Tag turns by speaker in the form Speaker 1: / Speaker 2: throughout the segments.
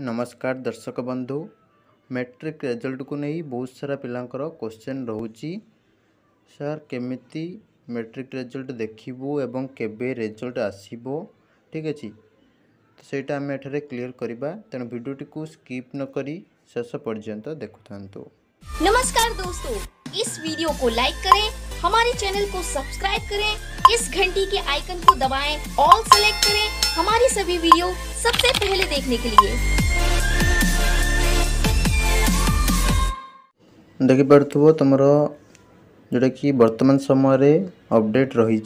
Speaker 1: नमस्कार दर्शक बंधु मैट्रिक रिजल्ट को नहीं बहुत सारा पिलांकर क्वेश्चन रोची सर केमी मैट्रिक रिजल्ट देखू एवं केजल्ट आसब ठीक अच्छे तो सहीटा आम एठार क्लीयर करवा तेना भिडी को स्कीप नक शेष पर्यत देखु
Speaker 2: नमस्कार दोस्तों इस वीडियो को लाइक करें हमारे चैनल को सब्सक्राइब करें इस घंटी के आइकन को दबाएं, ऑल सेलेक्ट करें हमारी सभी वीडियो सबसे पहले देखने के लिए
Speaker 1: देख देखिपु तुम जोटा कि वर्तमान समय रे अपडेट रही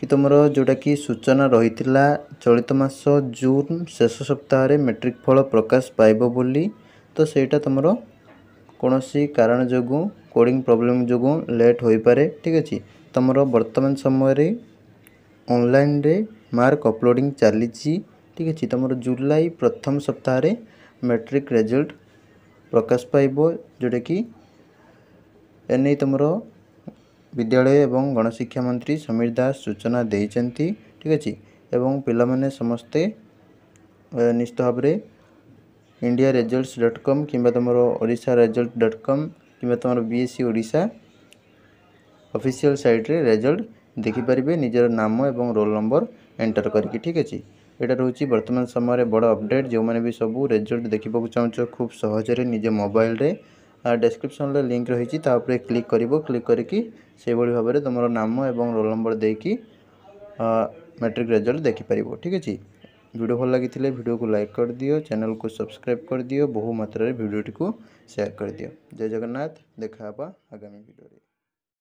Speaker 1: कि तुम जोटा कि सूचना रही चलित मस जून शेष सप्ताह मेट्रिक फल प्रकाश पाइब बोली तो सहीटा तुम କୌଣସି କାରଣ ଯୋଗୁଁ କୋଡ଼ିଂ ପ୍ରୋବ୍ଲେମ୍ ଯୋଗୁଁ ଲେଟ୍ ହୋଇପାରେ ଠିକ୍ ଅଛି ତୁମର ବର୍ତ୍ତମାନ ସମୟରେ ଅନଲାଇନ୍ରେ ମାର୍କ ଅପଲୋଡ଼ିଂ ଚାଲିଛି ଠିକ୍ ଅଛି ତୁମର ଜୁଲାଇ ପ୍ରଥମ ସପ୍ତାହରେ ମେଟ୍ରିକ୍ ରେଜଲ୍ଟ ପ୍ରକାଶ ପାଇବ ଯେଉଁଟାକି ଏନେଇ ତୁମର ବିଦ୍ୟାଳୟ ଏବଂ ଗଣଶିକ୍ଷା ମନ୍ତ୍ରୀ ସମୀର ଦାସ ସୂଚନା ଦେଇଛନ୍ତି ଠିକ୍ ଅଛି ଏବଂ ପିଲାମାନେ ସମସ୍ତେ ନିଶ୍ଚିତ ଭାବରେ ଇଣ୍ଡିଆ ରେଜଲ୍ଟସ୍ ଡଟ୍ କମ୍ କିମ୍ବା ତୁମର ଓଡ଼ିଶା ରେଜଲ୍ଟ ଡଟ୍ କମ୍ କିମ୍ବା ତୁମର B S C Odisha official ସାଇଟ୍ରେ ରେଜଲ୍ଟ ଦେଖିପାରିବେ ନିଜର ନାମ ଏବଂ ରୋଲ୍ ନମ୍ବର ଏଣ୍ଟର କରିକି ଠିକ୍ ଅଛି ଏଇଟା ରହୁଛି ବର୍ତ୍ତମାନ ସମୟରେ ବଡ଼ ଅପଡ଼େଟ୍ ଯେଉଁମାନେ ବି ସବୁ ରେଜଲ୍ଟ ଦେଖିବାକୁ ଚାହୁଁଛ ଖୁବ୍ ସହଜରେ ନିଜ ମୋବାଇଲରେ ଡେସ୍କ୍ରିପସନ୍ରେ ଲିଙ୍କ୍ ରହିଛି ତା ଉପରେ କ୍ଲିକ୍ କରିବ କ୍ଲିକ୍ କରିକି ସେଭଳି ଭାବରେ ତୁମର ନାମ ଏବଂ ରୋଲ୍ ନମ୍ବର ଦେଇକି ମ୍ୟାଟ୍ରିକ୍ ରେଜଲ୍ଟ ଦେଖିପାରିବ ଠିକ୍ ଅଛି भिड भल लगी वीडियो को लाइक कर दियो चैनल को सब्सक्राइब कर दियो बहु मात्रा रे को शेयर कर दियो जय जगन्नाथ देखा आगामी वीडियो